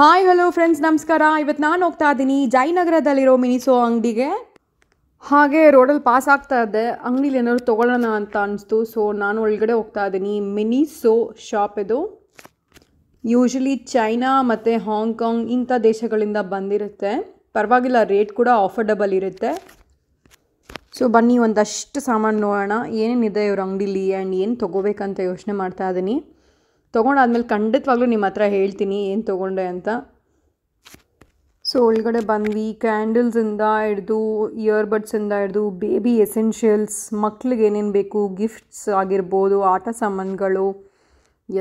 hi hello friends ನಮಸ್ಕಾರ ಇವತ್ತು ನಾನು ಹೋಗ್ತಾ ಇದ್ದೀನಿ ಜಯನಗರದಲ್ಲಿರೋ ಮಿನಿಸೋ ಅಂಗಡಿಗೆ ಹಾಗೆ ರೋಡಲ್ಲಿ ಪಾಸ್ ಆಗ್ತಾ ಇದ್ದೆ ಅಂಗಡಿಲಿ ಏನಾದ್ರು ತೊಗೊಳ್ಳೋಣ ಅಂತ ಅನಿಸ್ತು ಸೊ ನಾನು ಒಳಗಡೆ ಹೋಗ್ತಾ ಇದ್ದೀನಿ ಮಿನಿಸೋ ಶಾಪ್ ಇದು ಯೂಶ್ವಲಿ ಚೈನಾ ಮತ್ತು ಹಾಂಗ್ಕಾಂಗ್ ಇಂಥ ದೇಶಗಳಿಂದ ಬಂದಿರುತ್ತೆ ಪರವಾಗಿಲ್ಲ ರೇಟ್ ಕೂಡ ಅಫರ್ಡಬಲ್ ಇರುತ್ತೆ ಸೊ ಬನ್ನಿ ಒಂದಷ್ಟು ಸಾಮಾನು ನೋಡೋಣ ಏನೇನಿದೆ ಇವ್ರ ಅಂಗಡಿಲಿ ಆ್ಯಂಡ್ ಏನು ತೊಗೋಬೇಕಂತ ಯೋಚನೆ ಮಾಡ್ತಾ ಇದ್ದೀನಿ ತೊಗೊಂಡಾದ್ಮೇಲೆ ಖಂಡಿತವಾಗ್ಲೂ ನಿಮ್ಮ ಹತ್ರ ಹೇಳ್ತೀನಿ ಏನು ತೊಗೊಂಡೆ ಅಂತ ಸೊ ಒಳಗಡೆ ಬಂದ್ವಿ ಕ್ಯಾಂಡಲ್ಸಿಂದ ಹಿಡ್ದು ಇಯರ್ಬಡ್ಸಿಂದ ಹಿಡ್ದು ಬೇಬಿ ಎಸೆನ್ಷಿಯಲ್ಸ್ ಮಕ್ಳಿಗೆ ಏನೇನು ಬೇಕು ಗಿಫ್ಟ್ಸ್ ಆಗಿರ್ಬೋದು ಆಟ ಸಾಮಾನುಗಳು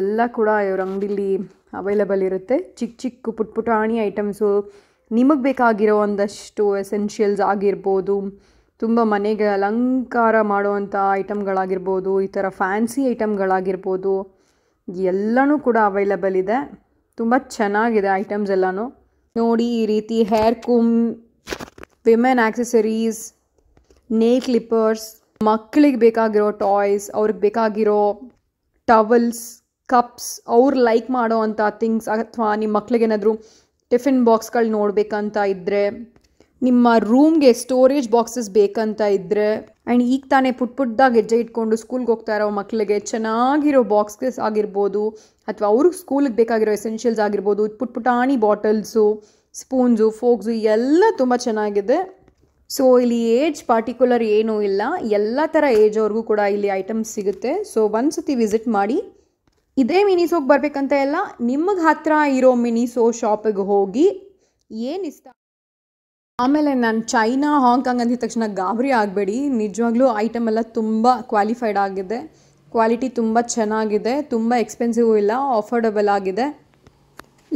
ಎಲ್ಲ ಕೂಡ ಇವ್ರ ಅಂಗಡಿಲಿ ಅವೈಲಬಲ್ ಇರುತ್ತೆ ಚಿಕ್ಕ ಚಿಕ್ಕ ಪುಟ್ ಪುಟಾಣಿ ಐಟಮ್ಸು ನಿಮಗೆ ಬೇಕಾಗಿರೋ ಒಂದಷ್ಟು ಎಸೆನ್ಷಿಯಲ್ಸ್ ಆಗಿರ್ಬೋದು ತುಂಬ ಮನೆಗೆ ಅಲಂಕಾರ ಮಾಡುವಂಥ ಐಟಮ್ಗಳಾಗಿರ್ಬೋದು ಈ ಥರ ಫ್ಯಾನ್ಸಿ ಐಟಮ್ಗಳಾಗಿರ್ಬೋದು ಎಲ್ಲನೂ ಕೂಡ ಅವೈಲಬಲ್ ಇದೆ ತುಂಬ ಚೆನ್ನಾಗಿದೆ ಐಟಮ್ಸ್ ಎಲ್ಲನೂ ನೋಡಿ ಈ ರೀತಿ ಹೇರ್ ಕುಮ್ ವಿಮೆನ್ ಆ್ಯಕ್ಸೆಸರೀಸ್ ನೇ ಕ್ಲಿಪ್ಪರ್ಸ್ ಮಕ್ಕಳಿಗೆ ಬೇಕಾಗಿರೋ ಟಾಯ್ಸ್ ಅವ್ರಿಗೆ ಬೇಕಾಗಿರೋ ಟವಲ್ಸ್ ಕಪ್ಸ್ ಅವ್ರು ಲೈಕ್ ಮಾಡೋ ಅಂಥ ಥಿಂಗ್ಸ್ ಅಥವಾ ನಿಮ್ಮ ಮಕ್ಕಳಿಗೇನಾದರೂ ಟಿಫಿನ್ ಬಾಕ್ಸ್ಗಳು ನೋಡಬೇಕಂತ ಇದ್ದರೆ ನಿಮ್ಮ ರೂಮ್ಗೆ ಸ್ಟೋರೇಜ್ ಬಾಕ್ಸಸ್ ಬೇಕಂತ ಇದ್ದರೆ ಆ್ಯಂಡ್ ಈಗ ತಾನೇ ಪುಟ್ ಪುಟ್ಟದಾಗ ಹೆಜ್ಜೆ ಇಟ್ಕೊಂಡು ಸ್ಕೂಲ್ಗೆ ಹೋಗ್ತಾ ಇರೋ ಮಕ್ಕಳಿಗೆ ಚೆನ್ನಾಗಿರೋ ಬಾಕ್ಸಸ್ ಆಗಿರ್ಬೋದು ಅಥವಾ ಅವ್ರಿಗೆ ಸ್ಕೂಲಿಗೆ ಬೇಕಾಗಿರೋ ಎಸೆನ್ಷಿಯಲ್ಸ್ ಆಗಿರ್ಬೋದು ಪುಟ್ ಪುಟಾಣಿ ಬಾಟಲ್ಸು ಸ್ಪೂನ್ಸು ಫೋಕ್ಸು ಎಲ್ಲ ತುಂಬ ಚೆನ್ನಾಗಿದೆ ಸೊ ಇಲ್ಲಿ ಏಜ್ ಪಾರ್ಟಿಕ್ಯುಲರ್ ಏನೂ ಇಲ್ಲ ಎಲ್ಲ ಥರ ಏಜ್ ಅವ್ರಿಗೂ ಕೂಡ ಇಲ್ಲಿ ಐಟಮ್ಸ್ ಸಿಗುತ್ತೆ ಸೊ ಒಂದು ಸತಿ ವಿಸಿಟ್ ಮಾಡಿ ಇದೇ ಮಿನಿಸೋಗೆ ಬರಬೇಕಂತ ಎಲ್ಲ ನಿಮಗೆ ಹತ್ತಿರ ಇರೋ ಮಿನಿಸೋ ಶಾಪಿಗೆ ಹೋಗಿ ಏನಿಷ್ಟ ಆಮೇಲೆ ನಾನು ಚೈನಾ ಹಾಂಗ್ಕಾಂಗ್ ಅಂದಿದ ತಕ್ಷಣ ಗಾಬರಿ ಆಗಬೇಡಿ ನಿಜವಾಗ್ಲೂ ಐಟಮ್ ಎಲ್ಲ ತುಂಬ ಕ್ವಾಲಿಫೈಡ್ ಆಗಿದೆ ಕ್ವಾಲಿಟಿ ತುಂಬ ಚೆನ್ನಾಗಿದೆ ತುಂಬ ಎಕ್ಸ್ಪೆನ್ಸಿವ್ ಇಲ್ಲ ಅಫೋರ್ಡಬಲ್ ಆಗಿದೆ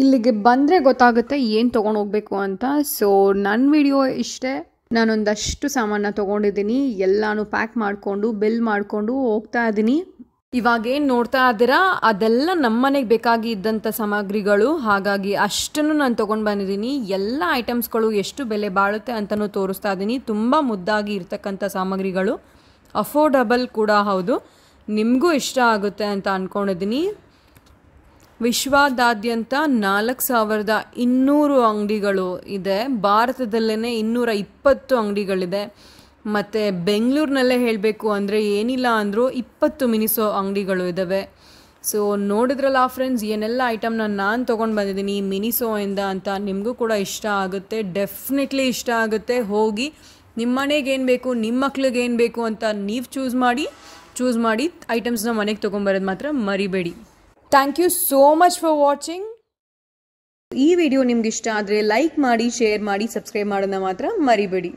ಇಲ್ಲಿಗೆ ಬಂದರೆ ಗೊತ್ತಾಗುತ್ತೆ ಏನು ತೊಗೊಂಡು ಹೋಗಬೇಕು ಅಂತ ಸೊ ನನ್ನ ವಿಡಿಯೋ ಇಷ್ಟೇ ನಾನೊಂದಷ್ಟು ಸಾಮಾನ ತೊಗೊಂಡಿದ್ದೀನಿ ಎಲ್ಲಾನು ಪ್ಯಾಕ್ ಮಾಡಿಕೊಂಡು ಬಿಲ್ ಮಾಡಿಕೊಂಡು ಹೋಗ್ತಾ ಇದ್ದೀನಿ ಇವಾಗೇನು ನೋಡ್ತಾ ಇದ್ದೀರಾ ಅದೆಲ್ಲ ನಮ್ಮನೆಗೆ ಬೇಕಾಗಿ ಇದ್ದಂಥ ಸಾಮಗ್ರಿಗಳು ಹಾಗಾಗಿ ಅಷ್ಟನ್ನು ನಾನು ತೊಗೊಂಡು ಬಂದಿದ್ದೀನಿ ಎಲ್ಲ ಐಟಮ್ಸ್ಗಳು ಎಷ್ಟು ಬೆಲೆ ಬಾಳುತ್ತೆ ಅಂತಲೂ ತೋರಿಸ್ತಾ ಇದ್ದೀನಿ ತುಂಬ ಮುದ್ದಾಗಿ ಇರ್ತಕ್ಕಂಥ ಸಾಮಗ್ರಿಗಳು ಅಫೋರ್ಡಬಲ್ ಕೂಡ ಹೌದು ನಿಮಗೂ ಇಷ್ಟ ಆಗುತ್ತೆ ಅಂತ ಅಂದ್ಕೊಂಡಿದ್ದೀನಿ ವಿಶ್ವದಾದ್ಯಂತ ನಾಲ್ಕು ಸಾವಿರದ ಇನ್ನೂರು ಅಂಗಡಿಗಳು ಇದೆ ಭಾರತದಲ್ಲೇ ಇನ್ನೂರ ಇಪ್ಪತ್ತು ಅಂಗಡಿಗಳಿದೆ ಮತ್ತು ಬೆಂಗಳೂರಿನಲ್ಲೇ ಹೇಳಬೇಕು ಅಂದರೆ ಏನಿಲ್ಲ ಅಂದರೂ ಇಪ್ಪತ್ತು ಮಿನಿಸೋ ಅಂಗಡಿಗಳು ಇದ್ದಾವೆ ಸೊ ನೋಡಿದ್ರಲ್ಲ ಫ್ರೆಂಡ್ಸ್ ಏನೆಲ್ಲ ಐಟಮ್ನ ನಾನು ತೊಗೊಂಡು ಬಂದಿದ್ದೀನಿ ಮಿನಿಸೋಯಿಂದ ಅಂತ ನಿಮಗೂ ಕೂಡ ಇಷ್ಟ ಆಗುತ್ತೆ ಡೆಫಿನೆಟ್ಲಿ ಇಷ್ಟ ಆಗುತ್ತೆ ಹೋಗಿ ನಿಮ್ಮ ಮನೆಗೆ ಏನು ಬೇಕು ನಿಮ್ಮ ಮಕ್ಳಿಗೆ ಏನು ಬೇಕು ಅಂತ ನೀವು ಚೂಸ್ ಮಾಡಿ ಚೂಸ್ ಮಾಡಿ ಐಟಮ್ಸ್ನ ಮನೆಗೆ ತೊಗೊಂಬರೋದು ಮಾತ್ರ ಮರಿಬೇಡಿ thank you so much for watching ಈ ವಿಡಿಯೋ ನಿಮ್ಗೆ ಇಷ್ಟ ಆದರೆ ಲೈಕ್ ಮಾಡಿ ಶೇರ್ ಮಾಡಿ ಸಬ್ಸ್ಕ್ರೈಬ್ ಮಾಡೋದನ್ನ ಮಾತ್ರ ಮರಿಬೇಡಿ